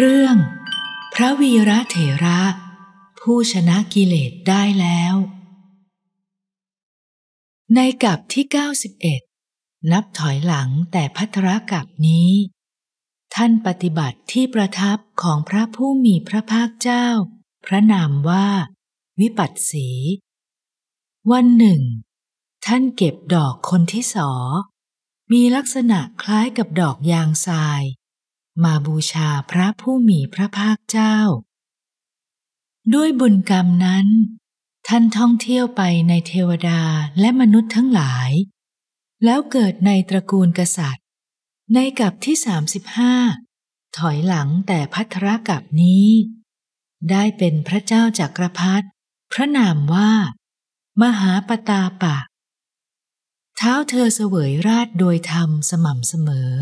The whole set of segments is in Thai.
เรื่อง พระวีระเถระ ผู้ชนะกิเลสได้แล้ว ในกับที่ 91 นับถอยหลังแต่พัทรกับนี้ ท่านปฏิบัติที่ประทับของพระผู้มีพระภาคเจ้าพระนามว่าวิปัสสีวันหนึ่ง ท่านเก็บดอกคนที่สอมีลักษณะคล้ายกับดอกยางทรายมาบูชาพระผู้มีพระภาคเจ้า ด้วยบุญกรรมนั้น ท่านท่องเที่ยวไปในเทวดาและมนุษย์ทั้งหลาย แล้วเกิดในตระกูลกษัตริย์ ในกับที่ 35 ถอยหลังแต่พัทรกับนี้ ได้เป็นพระเจ้าจักรพรรดิพระนามว่า มหาปตาปะ เท้าเธอเสวยราชโดยธรรมสม่ำเสมอ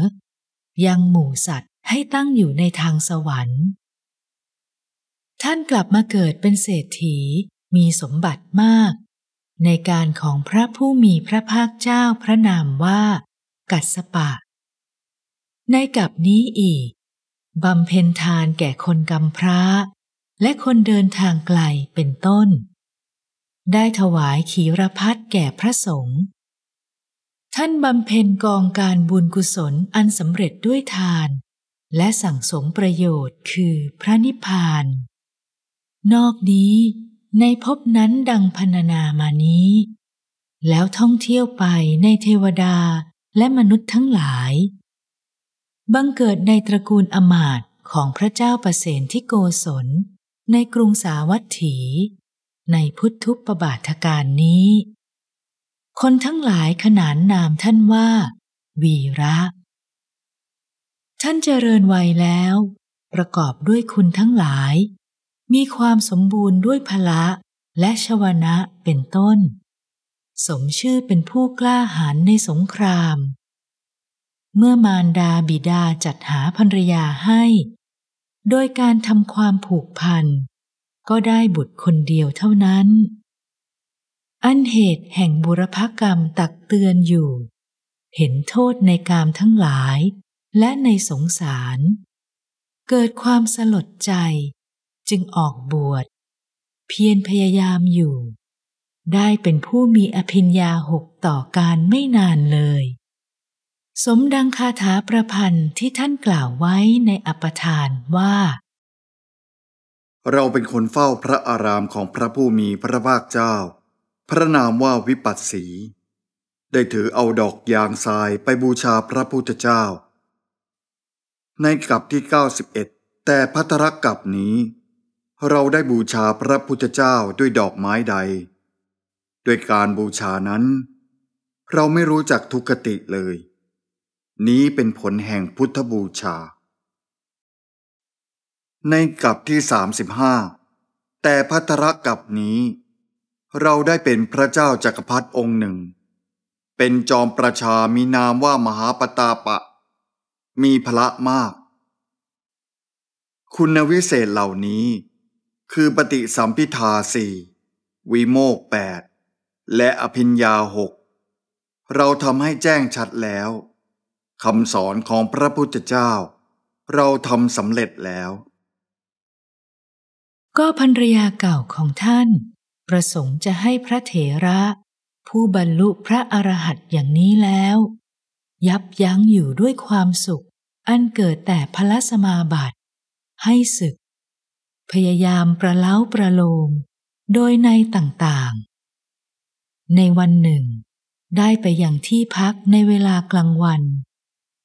ยังหมู่สัตวให้ตั้งอยู่ในทางสวรรค์ ท่านกลับมาเกิดเป็นเศรษฐีมีสมบัติมาก ในการของพระผู้มีพระภาคเจ้าพระนามว่า กัสปะ ในกับนี้อีก บำเพ็ญทานแก่คนกำพร้าและคนเดินทางไกลเป็นต้น ได้ถวายขีรพัดแก่พระสงฆ์ท่านบำเพ็ญกองการบุญกุศลอันสำเร็จด้วยทานและสั่งสมประโยชน์คือพระนิพพาน นอกนี้ในภพนั้นดังพรรณนามานี้ แล้วท่องเที่ยวไปในเทวดาและมนุษย์ทั้งหลาย บังเกิดในตระกูลอมาตของพระเจ้าประเสนที่โกศลในกรุงสาวัตถีในพุทธุปบาทการนี้ คนทั้งหลายขนานนามท่านว่าวีระฉันเจริญวัยแล้ว ประกอบด้วยคุณทั้งหลาย มีความสมบูรณ์ด้วยพละ และชวนะเป็นต้น สมชื่อเป็นผู้กล้าหาญในสงคราม เมื่อมารดาบิดาจัดหาภรรยาให้ โดยการทำความผูกพันก็ได้บุตรคนเดียวเท่านั้น อันเหตุแห่งบุรพกรรมตักเตือนอยู่ เห็นโทษในกามทั้งหลายและในสงสารเกิดความสลดใจจึงออกบวชเพียรพยายามอยู่ ได้เป็นผู้มีอภิญญาหกต่อการไม่นานเลย สมดังคาถาประพันธ์ที่ท่านกล่าวไว้ในอปทานว่า เราเป็นคนเฝ้าพระอารามของพระผู้มีพระภาคเจ้า พระนามว่าวิปัสสี ได้ถือเอาดอกยางทรายไปบูชาพระพุทธเจ้าในกลับที่ 91 แต่พัทรกลับนี้ เราได้บูชาพระพุทธเจ้าด้วยดอกไม้ใด ด้วยการบูชานั้น เราไม่รู้จักทุกติเลย นี้เป็นผลแห่งพุทธบูชา ในกลับที่ 35 แต่พัทรกลับนี้ เราได้เป็นพระเจ้าจักรพรรดิองค์หนึ่ง เป็นจอมประชามีนามว่ามหาปตาปะมีพละมาก คุณวิเศษเหล่านี้คือปฏิสัมพิทาสี่วิโมกแปดและอภิญญาหก เราทำให้แจ้งชัดแล้วคำสอนของพระพุทธเจ้า เราทำสำเร็จแล้ว ก็ภรรยาเก่าของท่าน ประสงค์จะให้พระเถระ ผู้บรรลุพระอรหัต์อย่างนี้แล้วยับยั้งอยู่ด้วยความสุขอันเกิดแต่พละสมาบัติ ให้ศึก พยายามประเล้าประโลม โดยในต่างๆ ในวันหนึ่ง ได้ไปอย่างที่พักในเวลากลางวัน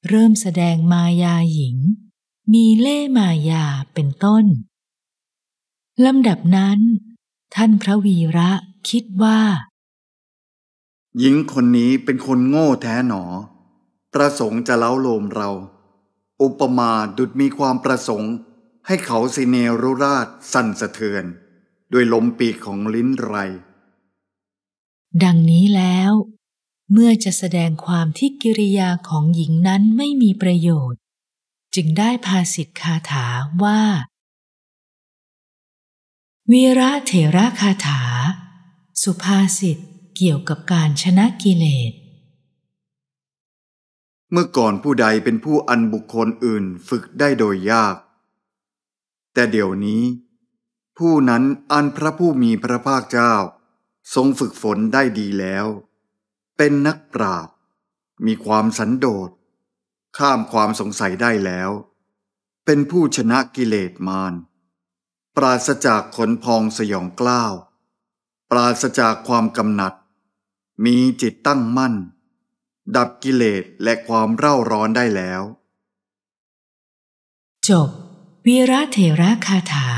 เริ่มแสดงมายาหญิง มีเล่มายาเป็นต้น ลำดับนั้น ท่านพระวีระคิดว่า หญิงคนนี้เป็นคนโง่แท้หนอประสงค์จะเล้าโลมเรา อุปมาดุดมีความประสงค์ให้เขาสิเนรุราชสั่นสะเทือน ด้วยลมปีกของลิ้นไร ดังนี้แล้ว เมื่อจะแสดงความที่กิริยาของหญิงนั้นไม่มีประโยชน์ จึงได้พาสิทธคาถาว่า วีระเถระคาถา สุภาษิตเกี่ยวกับการชนะกิเลสเมื่อก่อนผู้ใดเป็นผู้อันบุคคลอื่นฝึกได้โดยยาก แต่เดี๋ยวนี้ ผู้นั้นอันพระผู้มีพระภาคเจ้า ทรงฝึกฝนได้ดีแล้ว เป็นนักปราบ มีความสันโดษ ข้ามความสงสัยได้แล้ว เป็นผู้ชนะกิเลสมารปราศจากขนพองสยองกล้าว ปราศจากความ กำหนัด มีจิตตั้งมั่นดับกิเลสและความเร่าร้อนได้แล้ว จบวีระเถระคาถา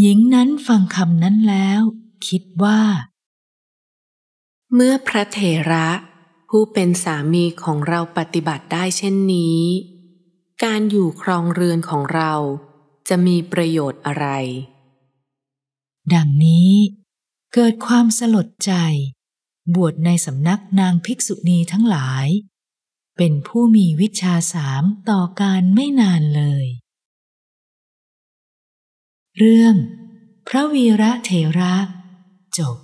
หญิงนั้นฟังคำนั้นแล้ว คิดว่า เมื่อพระเถระผู้เป็นสามีของเราปฏิบัติได้เช่นนี้ การอยู่ครองเรือนของเรา จะมีประโยชน์อะไร ดังนี้ เกิดความสลดใจบวชในสำนักนางภิกษุณีทั้งหลาย เป็นผู้มีวิชาสามต่อการไม่นานเลย เรื่องพระวีระเทระจบ